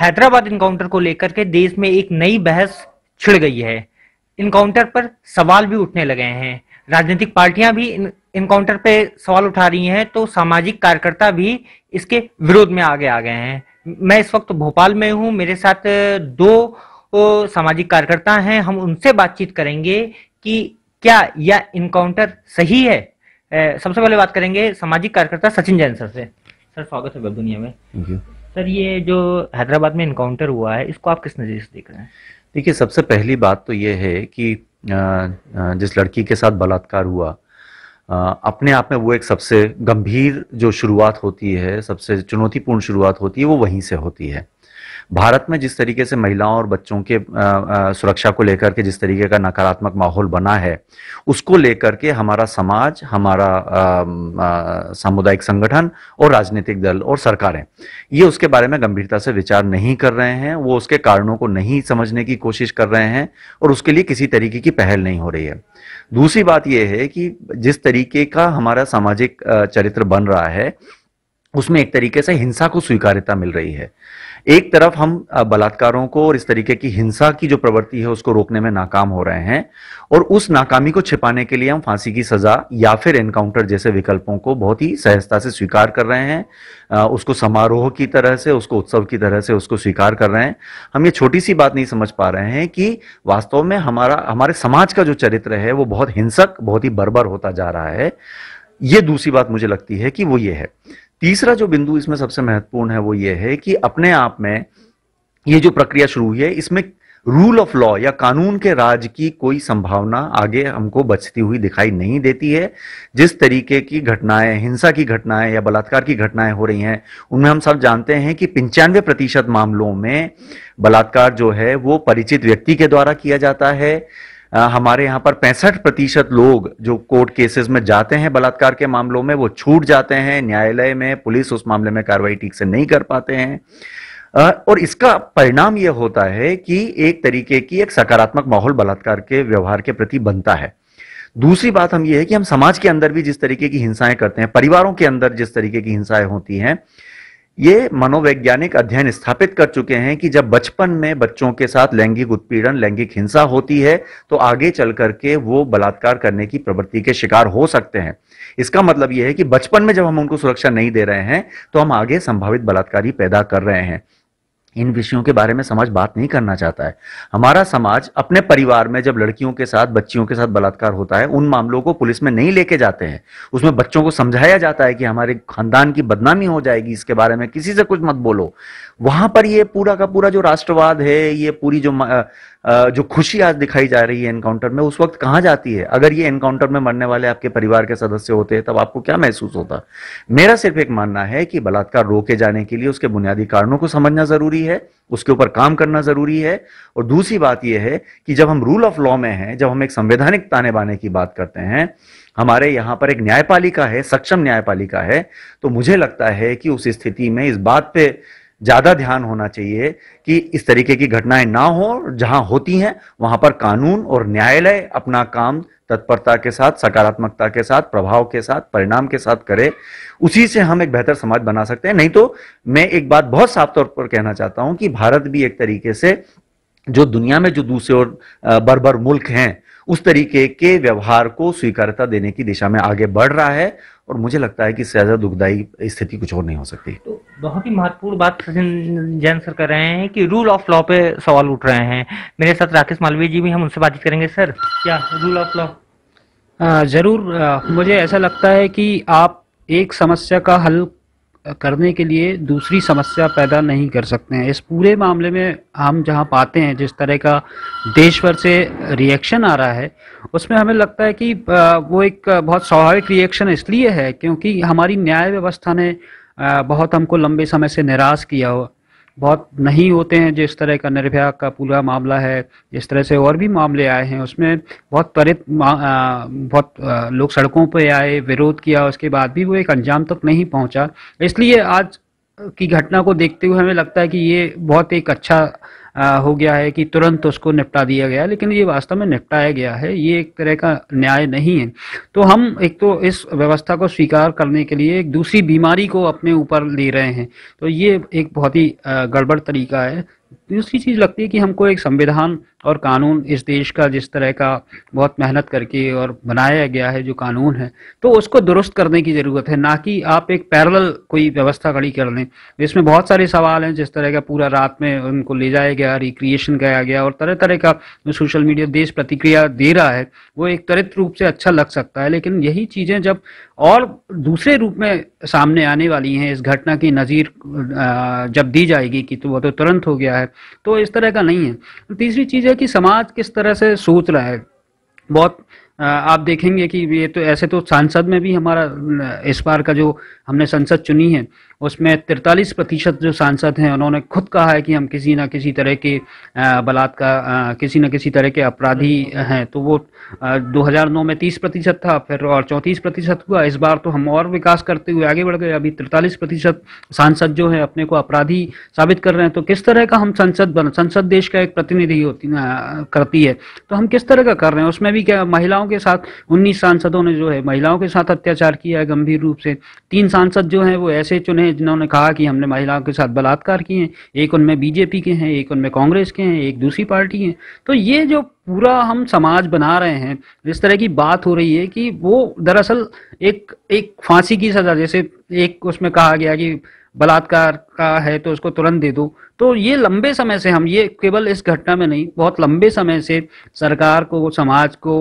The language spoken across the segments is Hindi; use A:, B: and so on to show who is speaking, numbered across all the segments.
A: हैदराबाद इनकाउंटर को लेकर के देश में एक नई बहस छिड़ गई है इनकाउंटर पर सवाल भी उठने लगे हैं राजनीतिक पार्टियां भी इनकाउंटर पे सवाल उठा रही हैं तो सामाजिक कार्यकर्ता भी इसके विरोध में आगे आ गए हैं मैं इस वक्त भोपाल में हूं मेरे साथ दो सामाजिक कार्यकर्ता हैं हम उनसे बातचीत करेंगे कि क्या यह इनकाउंटर सही है सबसे पहले बात करेंगे सामाजिक कार्यकर्ता सचिन जैन सर से सर स्वागत है दुनिया में सर ये जो हैदराबाद में इनकाउंटर हुआ है इसको आप किस नजर से देख रहे हैं
B: देखिए सबसे पहली बात तो ये है कि जिस लड़की के साथ बलात्कार हुआ अपने आप में वो एक सबसे गंभीर जो शुरुआत होती है सबसे चुनौतीपूर्ण शुरुआत होती है वो वहीं से होती है भारत में जिस तरीके से महिलाओं और बच्चों के सुरक्षा को लेकर के जिस तरीके का नकारात्मक माहौल बना है उसको लेकर के हमारा समाज हमारा सामुदायिक संगठन और राजनीतिक दल और सरकारें ये उसके बारे में गंभीरता से विचार नहीं कर रहे हैं वो उसके कारणों को नहीं समझने की कोशिश कर रहे हैं और उसके लिए किसी तरीके की पहल नहीं हो रही है दूसरी बात यह है कि जिस तरीके का हमारा सामाजिक चरित्र बन रहा है उसमें एक तरीके से हिंसा को स्वीकार्यता मिल रही है एक तरफ हम बलात्कारों को और इस तरीके की हिंसा की जो प्रवृत्ति है उसको रोकने में नाकाम हो रहे हैं और उस नाकामी को छिपाने के लिए हम फांसी की सजा या फिर एनकाउंटर जैसे विकल्पों को बहुत ही सहजता से स्वीकार कर रहे हैं उसको समारोह की तरह से उसको उत्सव की तरह से उसको स्वीकार कर रहे हैं हम ये छोटी सी बात नहीं समझ पा रहे हैं कि वास्तव में हमारा हमारे समाज का जो चरित्र है वो बहुत हिंसक बहुत ही बर्बर होता जा रहा है ये दूसरी बात मुझे लगती है कि वो ये है तीसरा जो बिंदु इसमें सबसे महत्वपूर्ण है वो ये है कि अपने आप में ये जो प्रक्रिया शुरू हुई है इसमें रूल ऑफ लॉ या कानून के राज की कोई संभावना आगे हमको बचती हुई दिखाई नहीं देती है जिस तरीके की घटनाएं हिंसा की घटनाएं या बलात्कार की घटनाएं हो रही हैं उनमें हम सब जानते हैं कि पंचानवे प्रतिशत मामलों में बलात्कार जो है वो परिचित व्यक्ति के द्वारा किया जाता है हमारे यहाँ पर पैंसठ प्रतिशत लोग जो कोर्ट केसेस में जाते हैं बलात्कार के मामलों में वो छूट जाते हैं न्यायालय में पुलिस उस मामले में कार्रवाई ठीक से नहीं कर पाते हैं और इसका परिणाम यह होता है कि एक तरीके की एक सकारात्मक माहौल बलात्कार के व्यवहार के प्रति बनता है दूसरी बात हम ये है कि हम समाज के अंदर भी जिस तरीके की हिंसाएं करते हैं परिवारों के अंदर जिस तरीके की हिंसाएं होती हैं ये मनोवैज्ञानिक अध्ययन स्थापित कर चुके हैं कि जब बचपन में बच्चों के साथ लैंगिक उत्पीड़न लैंगिक हिंसा होती है तो आगे चल करके वो बलात्कार करने की प्रवृत्ति के शिकार हो सकते हैं इसका मतलब यह है कि बचपन में जब हम उनको सुरक्षा नहीं दे रहे हैं तो हम आगे संभावित बलात्कारी पैदा कर रहे हैं इन विषयों के बारे में समाज बात नहीं करना चाहता है हमारा समाज अपने परिवार में जब लड़कियों के साथ बच्चियों के साथ बलात्कार होता है उन मामलों को पुलिस में नहीं लेके जाते हैं उसमें बच्चों को समझाया जाता है कि हमारे खानदान की बदनामी हो जाएगी इसके बारे में किसी से कुछ मत बोलो वहां पर ये पूरा का पूरा जो राष्ट्रवाद है ये पूरी जो जो खुशी आज दिखाई जा रही है एनकाउंटर में उस वक्त कहाँ जाती है अगर ये एनकाउंटर में मरने वाले आपके परिवार के सदस्य होते हैं तब आपको क्या महसूस होता मेरा सिर्फ एक मानना है कि बलात्कार रोके जाने के लिए उसके बुनियादी कारणों को समझना जरूरी है उसके ऊपर काम करना जरूरी है और दूसरी बात यह है कि जब हम रूल ऑफ लॉ में हैं जब हम एक संवैधानिक ताने बाने की बात करते हैं हमारे यहां पर एक न्यायपालिका है सक्षम न्यायपालिका है तो मुझे लगता है कि उस स्थिति में इस बात पे ज्यादा ध्यान होना चाहिए कि इस तरीके की घटनाएं ना हो जहां होती हैं वहां पर कानून और न्यायालय अपना काम तत्परता के साथ सकारात्मकता के साथ प्रभाव के साथ परिणाम के साथ करें उसी से हम एक बेहतर समाज बना सकते हैं नहीं तो मैं एक बात बहुत साफ तौर पर कहना चाहता हूं कि भारत भी एक तरीके से जो दुनिया में जो दूसरे और बर्बर मुल्क हैं उस तरीके के व्यवहार को स्वीकारता देने की दिशा में आगे बढ़ रहा है और मुझे लगता है कि इससे ज़्यादा दुखदायी स्थिति कुछ और नहीं हो सकती तो
A: बहुत ही महत्वपूर्ण बात सचिन जैन सर कर रहे हैं कि रूल ऑफ लॉ पे सवाल उठ रहे हैं मेरे साथ राकेश मालवीय जी भी हम उनसे बातचीत करेंगे सर क्या रूल ऑफ
C: लॉ ज़रूर मुझे ऐसा लगता है कि आप एक समस्या का हल करने के लिए दूसरी समस्या पैदा नहीं कर सकते हैं इस पूरे मामले में हम जहां पाते हैं जिस तरह का देश भर से रिएक्शन आ रहा है उसमें हमें लगता है कि वो एक बहुत स्वाभाविक रिएक्शन इसलिए है क्योंकि हमारी न्याय व्यवस्था ने बहुत हमको लंबे समय से निराश किया हुआ बहुत नहीं होते हैं जिस तरह का निर्भया का पूरा मामला है जिस तरह से और भी मामले आए हैं उसमें बहुत त्वरित बहुत लोग सड़कों पर आए विरोध किया उसके बाद भी वो एक अंजाम तक नहीं पहुंचा इसलिए आज की घटना को देखते हुए हमें लगता है कि ये बहुत एक अच्छा हो गया है कि तुरंत उसको निपटा दिया गया लेकिन ये वास्तव में निपटाया गया है ये एक तरह का न्याय नहीं है तो हम एक तो इस व्यवस्था को स्वीकार करने के लिए एक दूसरी बीमारी को अपने ऊपर ले रहे हैं तो ये एक बहुत ही गड़बड़ तरीका है दूसरी तो चीज़ लगती है कि हमको एक संविधान और कानून इस देश का जिस तरह का बहुत मेहनत करके और बनाया गया है जो कानून है तो उसको दुरुस्त करने की ज़रूरत है ना कि आप एक पैरल कोई व्यवस्था खड़ी कर लें इसमें बहुत सारे सवाल हैं जिस तरह का पूरा रात में उनको ले जाया गया रिक्रिएशन किया गया और तरह तरह का जो सोशल मीडिया देश प्रतिक्रिया दे रहा है वो एक त्वरित रूप से अच्छा लग सकता है लेकिन यही चीज़ें जब और दूसरे रूप में सामने आने वाली हैं इस घटना की नज़ीर जब दी जाएगी कि तो वह तो तुरंत हो गया है तो इस तरह का नहीं है तीसरी चीज़ है कि समाज किस तरह से सोच रहा है बहुत आप देखेंगे कि ये तो ऐसे तो सांसद में भी हमारा इस बार का जो हमने संसद चुनी है उसमें तिरतालीस प्रतिशत जो सांसद हैं उन्होंने खुद कहा है कि हम किसी ना किसी तरह के बलात्कार किसी ना किसी तरह के अपराधी हैं तो वो 2009 में 30 प्रतिशत था फिर और 34 प्रतिशत हुआ इस बार तो हम और विकास करते हुए आगे बढ़ गए अभी तिरतालीस प्रतिशत सांसद जो है अपने को अपराधी साबित कर रहे हैं तो किस तरह का हम संसद बन संसद देश का एक प्रतिनिधि होती करती है तो हम किस तरह का कर रहे हैं उसमें भी क्या महिलाओं के साथ उन्नीस सांसदों ने जो है महिलाओं के साथ अत्याचार किया है गंभीर रूप से तीन सांसद जो है वो ऐसे चुने हैं जिन्होंने कहा कि हमने महिलाओं के साथ बलात्कार किए हैं एक उनमें बीजेपी के हैं एक उनमें कांग्रेस के हैं एक दूसरी पार्टी है तो ये जो पूरा हम समाज बना रहे हैं जिस तरह की बात हो रही है कि वो दरअसल एक एक फांसी की सजा जैसे एक उसमें कहा गया कि बलात्कार का है तो उसको तुरंत दे दो तो ये लंबे समय से हम ये केवल इस घटना में नहीं बहुत लंबे समय से सरकार को समाज को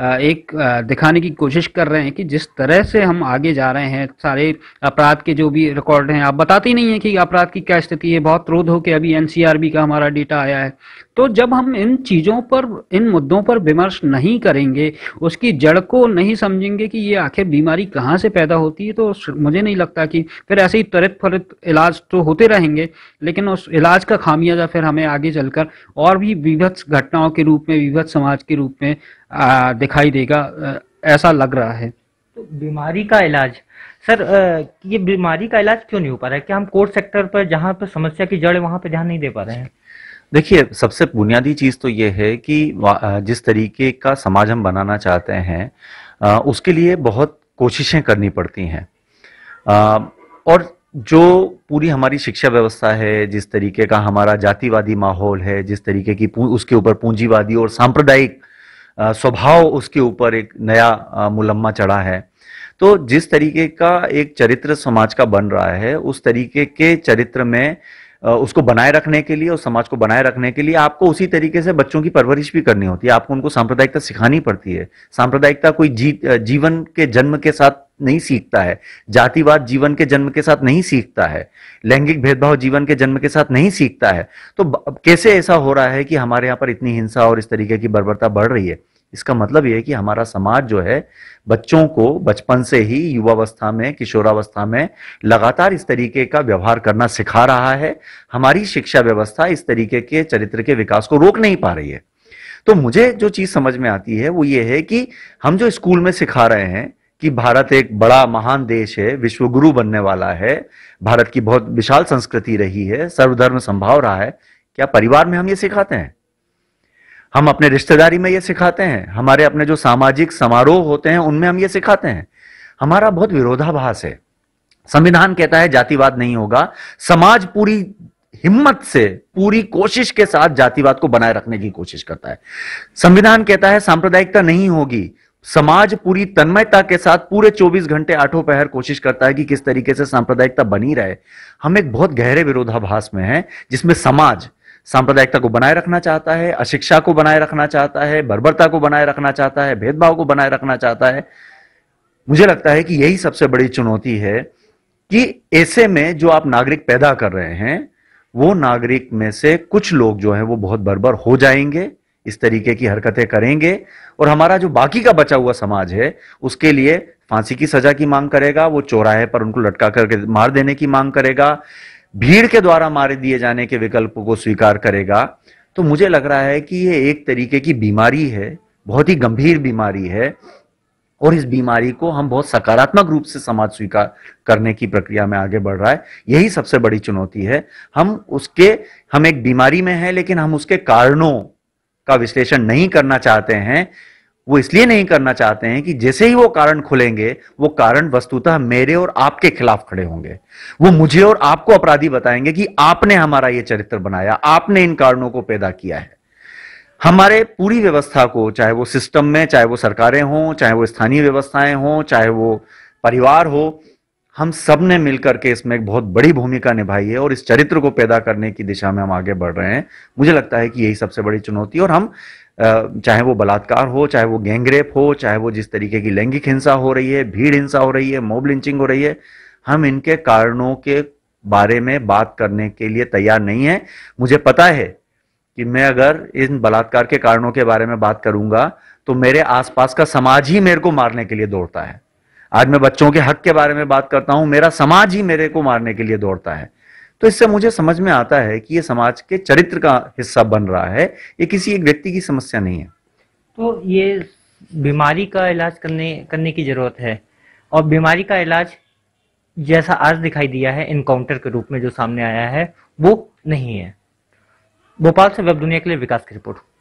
C: एक दिखाने की कोशिश कर रहे हैं कि जिस तरह से हम आगे जा रहे हैं सारे अपराध के जो भी रिकॉर्ड हैं आप बताते ही नहीं है कि अपराध की क्या स्थिति है बहुत क्रोध होकर अभी एनसीआरबी का हमारा डेटा आया है तो जब हम इन चीज़ों पर इन मुद्दों पर विमर्श नहीं करेंगे उसकी जड़ को नहीं समझेंगे कि ये आखिर बीमारी कहाँ से पैदा होती है तो मुझे नहीं लगता कि फिर ऐसे ही त्वरित फरित इलाज तो होते रहेंगे लेकिन उस इलाज का खामियाजा फिर हमें आगे चलकर और भी विभत्स घटनाओं के रूप में विभत्स समाज के रूप में दिखाई देगा ऐसा लग रहा है तो बीमारी का इलाज
A: सर ये बीमारी का इलाज क्यों नहीं हो पा रहा है क्या हम कोर्ट सेक्टर पर जहाँ पर समस्या की जड़ है वहाँ पर ध्यान नहीं दे पा रहे हैं
B: देखिए सबसे बुनियादी चीज़ तो ये है कि जिस तरीके का समाज हम बनाना चाहते हैं उसके लिए बहुत कोशिशें करनी पड़ती हैं और जो पूरी हमारी शिक्षा व्यवस्था है जिस तरीके का हमारा जातिवादी माहौल है जिस तरीके की उसके ऊपर पूंजीवादी और सांप्रदायिक स्वभाव उसके ऊपर एक नया मुलम्मा चढ़ा है तो जिस तरीके का एक चरित्र समाज का बन रहा है उस तरीके के चरित्र में उसको बनाए रखने के लिए और समाज को बनाए रखने के लिए आपको उसी तरीके से बच्चों की परवरिश भी करनी होती है आपको उनको सांप्रदायिकता सिखानी पड़ती है सांप्रदायिकता कोई जी जीवन के जन्म के साथ नहीं सीखता है जातिवाद जीवन के जन्म के साथ नहीं सीखता है लैंगिक भेदभाव जीवन के जन्म के साथ नहीं सीखता है तो कैसे ऐसा हो रहा है कि हमारे यहाँ पर इतनी हिंसा और इस तरीके की बर्बरता बढ़ रही है इसका मतलब यह है कि हमारा समाज जो है बच्चों को बचपन से ही युवावस्था में किशोरावस्था में लगातार इस तरीके का व्यवहार करना सिखा रहा है हमारी शिक्षा व्यवस्था इस तरीके के चरित्र के विकास को रोक नहीं पा रही है तो मुझे जो चीज समझ में आती है वो ये है कि हम जो स्कूल में सिखा रहे हैं कि भारत एक बड़ा महान देश है विश्वगुरु बनने वाला है भारत की बहुत विशाल संस्कृति रही है सर्वधर्म संभाव रहा है क्या परिवार में हम ये सिखाते हैं हम अपने रिश्तेदारी में ये सिखाते हैं हमारे अपने जो सामाजिक समारोह होते हैं उनमें हम ये सिखाते हैं हमारा बहुत विरोधाभास है संविधान कहता है जातिवाद नहीं होगा समाज पूरी हिम्मत से पूरी कोशिश के साथ जातिवाद को बनाए रखने की कोशिश करता है संविधान कहता है सांप्रदायिकता नहीं होगी समाज पूरी तन्मयता के साथ पूरे 24 घंटे आठों पहर कोशिश करता है कि किस तरीके से सांप्रदायिकता बनी रहे हम एक बहुत गहरे विरोधाभास में हैं जिसमें समाज सांप्रदायिकता को बनाए रखना चाहता है अशिक्षा को बनाए रखना चाहता है बर्बरता को बनाए रखना चाहता है भेदभाव को बनाए रखना चाहता है मुझे लगता है कि यही सबसे बड़ी चुनौती है कि ऐसे में जो आप नागरिक पैदा कर रहे हैं वो नागरिक में से कुछ लोग जो है वो बहुत बर्बर हो जाएंगे इस तरीके की हरकतें करेंगे और हमारा जो बाकी का बचा हुआ समाज है उसके लिए फांसी की सजा की मांग करेगा वो चौराहे पर उनको लटका करके मार देने की मांग करेगा भीड़ के द्वारा मारे दिए जाने के विकल्प को स्वीकार करेगा तो मुझे लग रहा है कि यह एक तरीके की बीमारी है बहुत ही गंभीर बीमारी है और इस बीमारी को हम बहुत सकारात्मक रूप से समाज स्वीकार करने की प्रक्रिया में आगे बढ़ रहा है यही सबसे बड़ी चुनौती है हम उसके हम एक बीमारी में है लेकिन हम उसके कारणों का विश्लेषण नहीं करना चाहते हैं वो इसलिए नहीं करना चाहते हैं कि जैसे ही वो कारण खुलेंगे वो कारण वस्तुतः मेरे और आपके खिलाफ खड़े होंगे वो मुझे और आपको अपराधी बताएंगे कि आपने हमारा ये चरित्र बनाया आपने इन कारणों को पैदा किया है हमारे पूरी व्यवस्था को चाहे वो सिस्टम में चाहे वो सरकारें हों चाहे वो स्थानीय व्यवस्थाएं हों चाहे वो परिवार हो हम सब ने मिलकर के इसमें एक बहुत बड़ी भूमिका निभाई है और इस चरित्र को पैदा करने की दिशा में हम आगे बढ़ रहे हैं मुझे लगता है कि यही सबसे बड़ी चुनौती और हम चाहे वो बलात्कार हो चाहे वो गैंगरेप हो चाहे वो जिस तरीके की लैंगिक हिंसा हो रही है भीड़ हिंसा हो रही है मोब लिंचिंग हो रही है हम इनके कारणों के बारे में बात करने के लिए तैयार नहीं है मुझे पता है कि मैं अगर इन बलात्कार के कारणों के बारे में बात करूंगा तो मेरे आसपास का समाज ही मेरे को मारने के लिए दौड़ता है आज मैं बच्चों के हक के बारे में बात करता हूं मेरा समाज ही मेरे को मारने के लिए दौड़ता है तो इससे मुझे समझ में आता है कि ये समाज के चरित्र का हिस्सा बन रहा है ये किसी एक व्यक्ति की समस्या नहीं है
A: तो ये बीमारी का इलाज करने करने की जरूरत है और बीमारी का इलाज जैसा आज दिखाई दिया है इनकाउंटर के रूप में जो सामने आया है वो नहीं है
B: भोपाल से वेब दुनिया के लिए विकास की रिपोर्ट